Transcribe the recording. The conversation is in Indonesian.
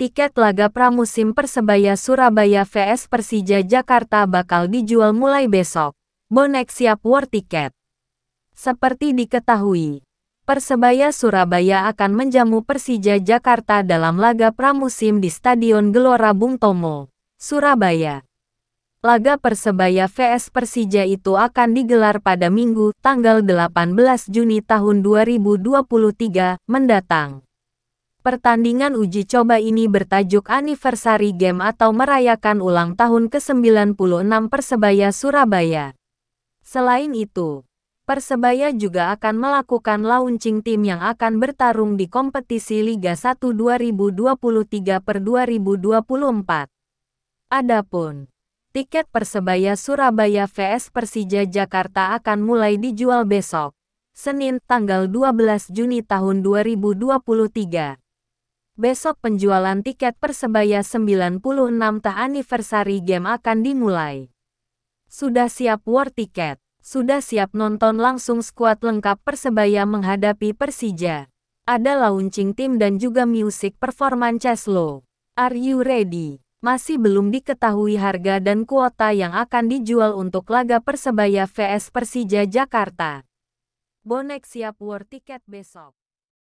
tiket laga pramusim Persebaya Surabaya vs Persija Jakarta bakal dijual mulai besok. Bonek siap war tiket. Seperti diketahui, Persebaya Surabaya akan menjamu Persija Jakarta dalam laga pramusim di Stadion Gelora Bung Tomo, Surabaya. Laga Persebaya vs Persija itu akan digelar pada Minggu, tanggal 18 Juni tahun 2023 mendatang. Pertandingan uji coba ini bertajuk Anniversary Game atau merayakan ulang tahun ke-96 Persebaya Surabaya. Selain itu, Persebaya juga akan melakukan launching tim yang akan bertarung di kompetisi Liga 1 2023 per 2024. Adapun, tiket Persebaya Surabaya vs Persija Jakarta akan mulai dijual besok, Senin tanggal 12 Juni tahun 2023 besok penjualan tiket Persebaya 96 tah anniversary game akan dimulai. Sudah siap war tiket? Sudah siap nonton langsung skuad lengkap Persebaya menghadapi Persija. Ada launching tim dan juga musik performance lo. Are you ready? Masih belum diketahui harga dan kuota yang akan dijual untuk laga Persebaya vs Persija Jakarta. Bonek siap war tiket besok.